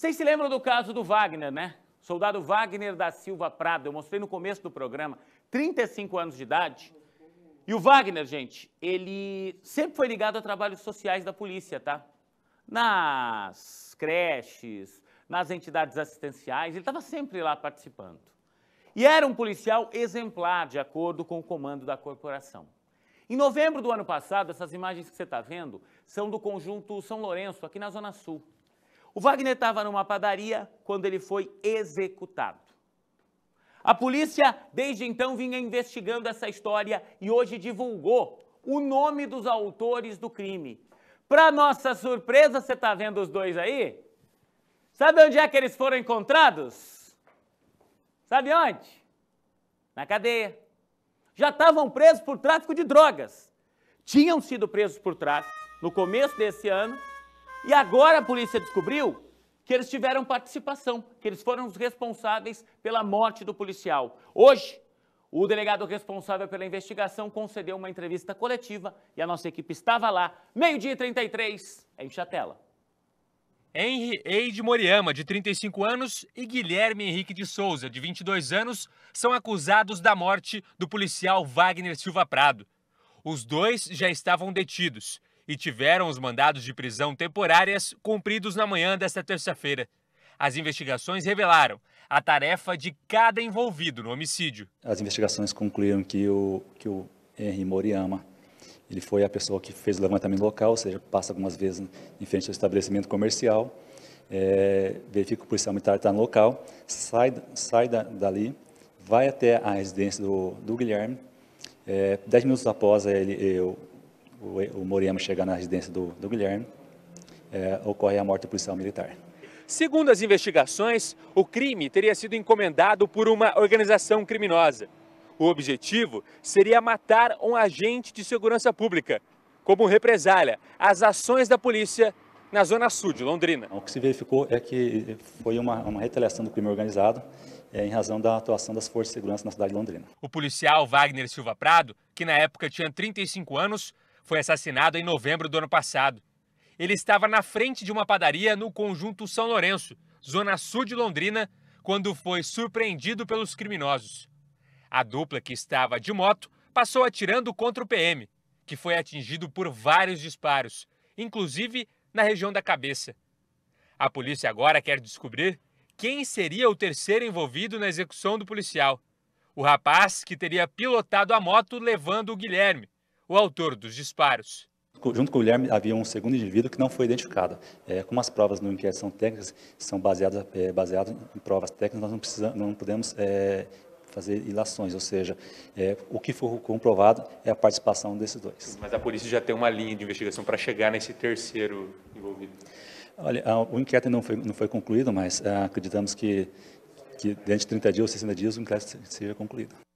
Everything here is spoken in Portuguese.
Vocês se lembram do caso do Wagner, né? Soldado Wagner da Silva Prado, eu mostrei no começo do programa, 35 anos de idade. E o Wagner, gente, ele sempre foi ligado a trabalhos sociais da polícia, tá? Nas creches, nas entidades assistenciais, ele estava sempre lá participando. E era um policial exemplar, de acordo com o comando da corporação. Em novembro do ano passado, essas imagens que você está vendo são do conjunto São Lourenço, aqui na Zona Sul. O Wagner estava numa padaria quando ele foi executado. A polícia, desde então, vinha investigando essa história e hoje divulgou o nome dos autores do crime. Para nossa surpresa, você está vendo os dois aí? Sabe onde é que eles foram encontrados? Sabe onde? Na cadeia. Já estavam presos por tráfico de drogas. Tinham sido presos por tráfico no começo desse ano e agora a polícia descobriu que eles tiveram participação, que eles foram os responsáveis pela morte do policial. Hoje, o delegado responsável pela investigação concedeu uma entrevista coletiva e a nossa equipe estava lá. Meio-dia e 33, em Chatela. Henry Eide Moriama, de 35 anos, e Guilherme Henrique de Souza, de 22 anos, são acusados da morte do policial Wagner Silva Prado. Os dois já estavam detidos e tiveram os mandados de prisão temporárias cumpridos na manhã desta terça-feira. As investigações revelaram a tarefa de cada envolvido no homicídio. As investigações concluíram que o, que o Henry Moriyama ele foi a pessoa que fez o levantamento local, ou seja, passa algumas vezes em frente ao estabelecimento comercial, é, verifica que o policial militar está no local, sai, sai da, dali, vai até a residência do, do Guilherme. É, dez minutos após ele, eu, o, o chega chegar na residência do, do Guilherme, é, ocorre a morte do policial militar. Segundo as investigações, o crime teria sido encomendado por uma organização criminosa. O objetivo seria matar um agente de segurança pública, como represália às ações da polícia na zona sul de Londrina. O que se verificou é que foi uma, uma retaliação do crime organizado é, em razão da atuação das forças de segurança na cidade de Londrina. O policial Wagner Silva Prado, que na época tinha 35 anos, foi assassinado em novembro do ano passado. Ele estava na frente de uma padaria no conjunto São Lourenço, zona sul de Londrina, quando foi surpreendido pelos criminosos. A dupla, que estava de moto, passou atirando contra o PM, que foi atingido por vários disparos, inclusive na região da cabeça. A polícia agora quer descobrir quem seria o terceiro envolvido na execução do policial. O rapaz que teria pilotado a moto levando o Guilherme, o autor dos disparos. Junto com o Guilherme havia um segundo indivíduo que não foi identificado. É, como as provas no inquérito são técnicas, são baseadas, é, baseadas em provas técnicas, nós não, precisamos, não podemos é, fazer ilações, ou seja, é, o que for comprovado é a participação desses dois. Mas a polícia já tem uma linha de investigação para chegar nesse terceiro envolvido? Olha, o inquérito não foi, não foi concluído, mas é, acreditamos que, que dentro de 30 dias ou 60 dias o inquérito seja concluído.